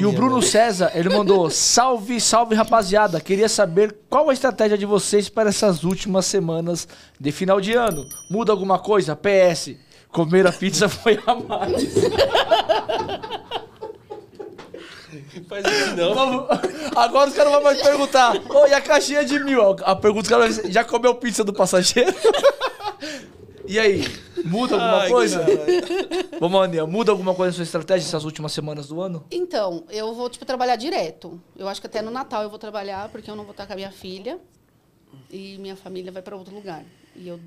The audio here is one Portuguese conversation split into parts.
E o Bruno né? César, ele mandou: Salve, salve rapaziada. Queria saber qual a estratégia de vocês para essas últimas semanas de final de ano. Muda alguma coisa? PS, comer a pizza foi a mais. Faz isso não. Vamos- Agora os caras vão mais perguntar: Ô, e a caixinha de mil? A pergunta dos caras vai já comeu pizza do passageiro? e aí? Muda alguma Ai, coisa? Vamos, Aninha, muda alguma coisa na sua estratégia essas últimas semanas do ano? Então, eu vou, tipo, trabalhar direto. Eu acho que até no Natal eu vou trabalhar, porque eu não vou estar com a minha filha. E minha família vai para outro lugar. E eu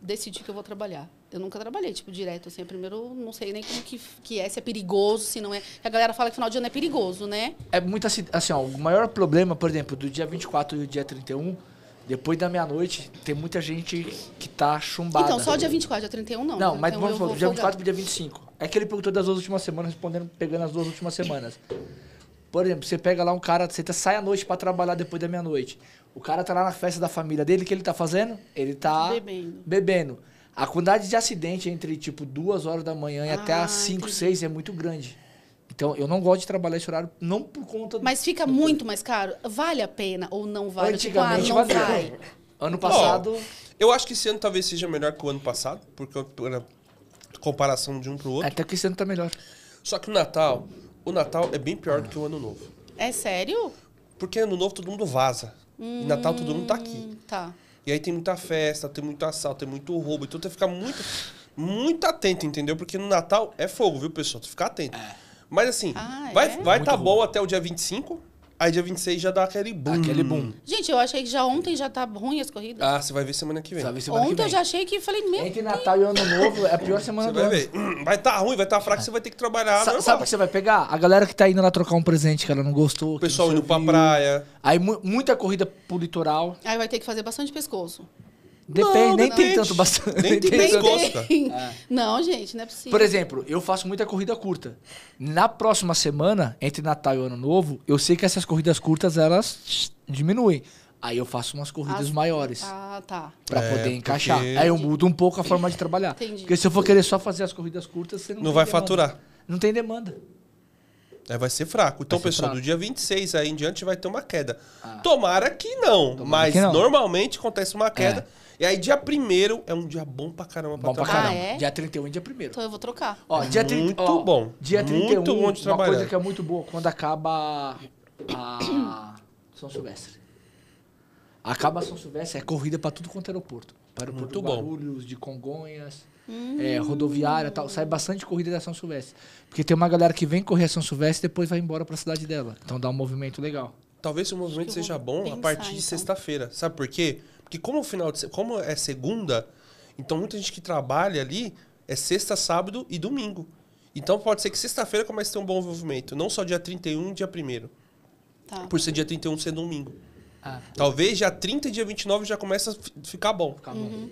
decidi que eu vou trabalhar. Eu nunca trabalhei, tipo, direto, assim. É primeiro, não sei nem como que, que é, se é perigoso, se não é. A galera fala que final de ano é perigoso, né? É muito assim, assim ó, o maior problema, por exemplo, do dia 24 e o dia 31 depois da meia-noite, tem muita gente que tá chumbada. Então, só dia 24, dia 31 não. Não, né? mas então, vamos falar, dia 24 pro dia 25. É que ele perguntou das duas últimas semanas, respondendo, pegando as duas últimas semanas. Por exemplo, você pega lá um cara, você tá, sai à noite para trabalhar depois da meia-noite. O cara tá lá na festa da família dele, o que ele tá fazendo? Ele tá bebendo. bebendo. A quantidade de acidente entre, tipo, duas horas da manhã e ah, até as 5, 6 é muito grande. Então, eu não gosto de trabalhar esse horário, não por conta... Mas fica do... muito mais caro? Vale a pena ou não vale? Tipo, Antigamente tipo, ah, não Ano passado... eu acho que esse ano talvez seja melhor que o ano passado, porque a comparação de um pro outro. Até que esse ano tá melhor. Só que o Natal, o Natal é bem pior do que o Ano Novo. É sério? Porque Ano Novo todo mundo vaza. Hum, e Natal todo mundo tá aqui. Tá. E aí tem muita festa, tem muito assalto, tem muito roubo. Então tem que ficar muito, muito atento, entendeu? Porque no Natal é fogo, viu, pessoal? Tem que ficar atento. É. Mas assim, ah, vai é? vai tá bom. até o dia 25. Aí dia 26 já dá aquele boom. Aquele boom. Gente, eu achei que já ontem já tá ruim as corridas. Ah, você vai ver semana que vem. semana que Ontem eu já achei que falei, mesmo Entre que Natal e Ano Novo é a pior semana Você vai ver. Vai tá ruim, vai tá fraco, você vai ter que trabalhar. Sa- sabe o que você vai pegar? A galera que tá indo lá trocar um presente, que ela não gostou. O pessoal indo pra praia. Aí mu- muita corrida pro litoral. Aí vai ter que fazer bastante pescoço. Depende, não, nem depende. tem tanto bastante. Nem tem, tem É. Não, gente, não é possível. Por exemplo, eu faço muita corrida curta. Na próxima semana, entre Natal e Ano Novo, eu sei que essas corridas curtas, elas diminuem. Aí eu faço umas corridas As... maiores. Ah, tá. Pra é, poder encaixar. Porque... Aí eu mudo um pouco a forma de trabalhar. Entendi. Porque se eu for querer só fazer as corridas curtas, você não Não vai demanda. faturar. Não tem demanda. É, vai ser fraco. Então, ser pessoal, fraco. do dia 26 aí em diante vai ter uma queda. Ah. Tomara que não, Tomara mas que não. normalmente acontece uma queda. É. E aí, dia 1 é um dia bom pra caramba pra bom trabalhar. Pra caramba. Ah, é? Dia 31 e dia 1 Então eu vou trocar. Ó, é dia muito 30, ó, bom. Dia 31, muito bom de trabalhar. uma coisa que é muito boa, quando acaba a São Silvestre. Acaba a São Silvestre, é corrida pra tudo quanto é aeroporto. Para o muito bom. Barulhos, de Congonhas... Hum. É, rodoviária tal. Sai bastante corrida da São Silvestre. Porque tem uma galera que vem correr a São Silvestre e depois vai embora para a cidade dela. Então dá um movimento legal talvez o movimento seja bom pensar, a partir então. de sexta-feira. Sabe por quê? Porque como o final de, como é segunda, então muita gente que trabalha ali é sexta, sábado e domingo. Então pode ser que sexta-feira comece a ter um bom movimento, não só dia 31 e dia 1 tá. Por ser dia 31 ser domingo. Ah. Talvez já 30 e dia 29 já começa a ficar bom. Ficar uhum.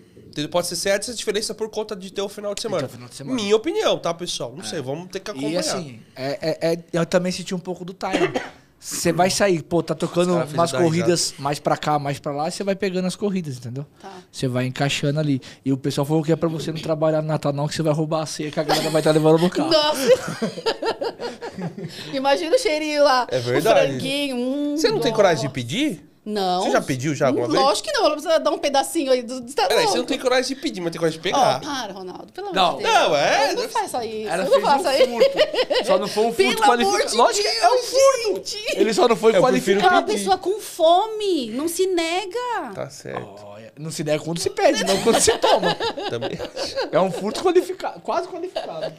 Pode ser certa essa diferença por conta de ter o final de semana. Final de semana. Minha opinião, tá, pessoal? Não é. sei, vamos ter que acompanhar. E assim, é, é, é, eu também senti um pouco do time. Você vai sair, pô, tá tocando umas corridas risada. mais pra cá, mais pra lá, você vai pegando as corridas, entendeu? Tá. Você tá. vai encaixando ali. E o pessoal falou que é pra você não trabalhar no Natal, não, que você vai roubar a ceia que a galera vai estar tá levando no carro. Nossa! Imagina o cheirinho lá. É verdade. O franguinho. Hum, você não tem coragem de pedir? Não. Você já pediu já alguma vez? Lógico que não. Ela precisa dar um pedacinho aí do. do Peraí, você não tem coragem de pedir, mas tem coragem de pegar. Oh, para, Ronaldo. Pelo amor de Deus. Não, é. Não faz só isso. Ela eu não faça um Furto. Só não foi um furto qualificado. Lógico que é um furto. Ele só não foi eu qualificado. É uma pessoa com fome. Não se nega. Tá certo. Oh, não se nega quando se pede, não quando se toma. Também. É um furto qualificado, quase qualificado.